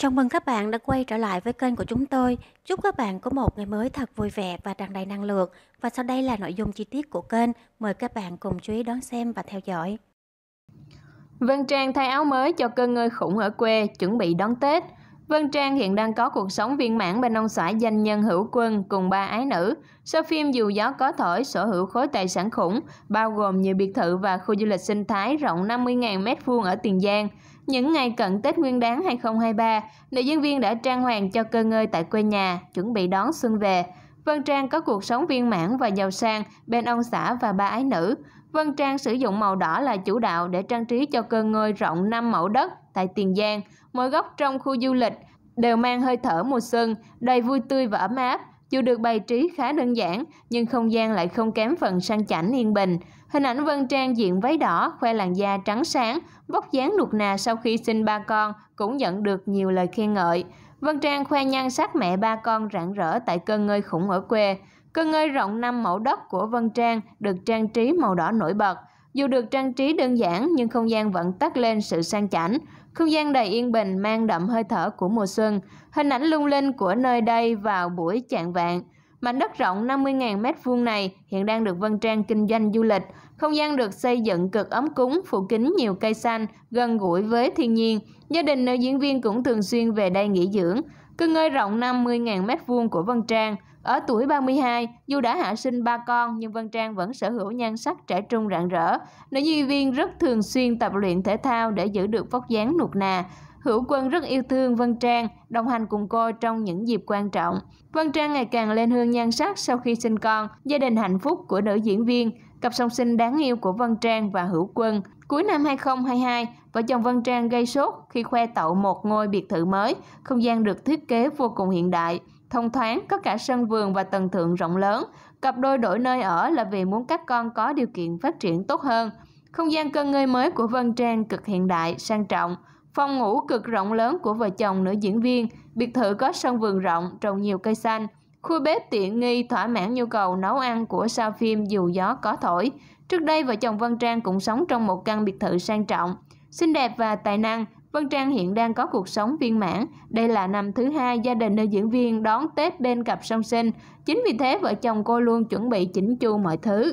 Chào mừng các bạn đã quay trở lại với kênh của chúng tôi. Chúc các bạn có một ngày mới thật vui vẻ và tràn đầy năng lượng. Và sau đây là nội dung chi tiết của kênh. Mời các bạn cùng chú ý đón xem và theo dõi. Vân Trang thay áo mới cho cơ ngơi khủng ở quê, chuẩn bị đón Tết. Vân Trang hiện đang có cuộc sống viên mãn bên ông xã danh nhân hữu quân cùng ba ái nữ. Sau phim Dù gió có thổi sở hữu khối tài sản khủng, bao gồm nhiều biệt thự và khu du lịch sinh thái rộng 50.000 m2 ở Tiền Giang. Những ngày cận Tết Nguyên đán 2023, nữ diễn viên đã trang hoàng cho cơ ngơi tại quê nhà, chuẩn bị đón xuân về. Vân Trang có cuộc sống viên mãn và giàu sang bên ông xã và ba ái nữ. Vân Trang sử dụng màu đỏ là chủ đạo để trang trí cho cơ ngơi rộng 5 mẫu đất tại Tiền Giang. Mỗi góc trong khu du lịch đều mang hơi thở mùa xuân, đầy vui tươi và ấm áp. Dù được bày trí khá đơn giản, nhưng không gian lại không kém phần sang chảnh yên bình. Hình ảnh Vân Trang diện váy đỏ, khoe làn da trắng sáng, vóc dáng nụt nà sau khi sinh ba con cũng nhận được nhiều lời khen ngợi. Vân Trang khoe nhan sắc mẹ ba con rạng rỡ tại cơn ngơi khủng ở quê. Cơn ngơi rộng 5 mẫu đất của Vân Trang được trang trí màu đỏ nổi bật. Dù được trang trí đơn giản nhưng không gian vẫn tắt lên sự sang chảnh. Không gian đầy yên bình mang đậm hơi thở của mùa xuân. Hình ảnh lung linh của nơi đây vào buổi chạng vạn. Mảnh đất rộng 50.000 m2 này hiện đang được Vân Trang kinh doanh du lịch. Không gian được xây dựng cực ấm cúng, phủ kín nhiều cây xanh, gần gũi với thiên nhiên. Gia đình nữ diễn viên cũng thường xuyên về đây nghỉ dưỡng. Cư ngơi rộng 50.000 m2 của Vân Trang. Ở tuổi 32, dù đã hạ sinh ba con nhưng Vân Trang vẫn sở hữu nhan sắc trẻ trung rạng rỡ. Nữ diễn viên rất thường xuyên tập luyện thể thao để giữ được vóc dáng nụt nà. Hữu Quân rất yêu thương Vân Trang, đồng hành cùng cô trong những dịp quan trọng. Vân Trang ngày càng lên hương nhan sắc sau khi sinh con, gia đình hạnh phúc của nữ diễn viên, cặp song sinh đáng yêu của Vân Trang và Hữu Quân. Cuối năm 2022, vợ chồng Vân Trang gây sốt khi khoe tậu một ngôi biệt thự mới, không gian được thiết kế vô cùng hiện đại. Thông thoáng, có cả sân vườn và tầng thượng rộng lớn. Cặp đôi đổi nơi ở là vì muốn các con có điều kiện phát triển tốt hơn. Không gian cơ ngơi mới của Vân Trang cực hiện đại, sang trọng. Phòng ngủ cực rộng lớn của vợ chồng nữ diễn viên, biệt thự có sân vườn rộng, trồng nhiều cây xanh. Khu bếp tiện nghi thỏa mãn nhu cầu nấu ăn của sao phim dù gió có thổi. Trước đây vợ chồng Văn Trang cũng sống trong một căn biệt thự sang trọng. Xinh đẹp và tài năng, Vân Trang hiện đang có cuộc sống viên mãn. Đây là năm thứ hai gia đình nữ diễn viên đón Tết bên cặp song sinh. Chính vì thế vợ chồng cô luôn chuẩn bị chỉnh chu mọi thứ.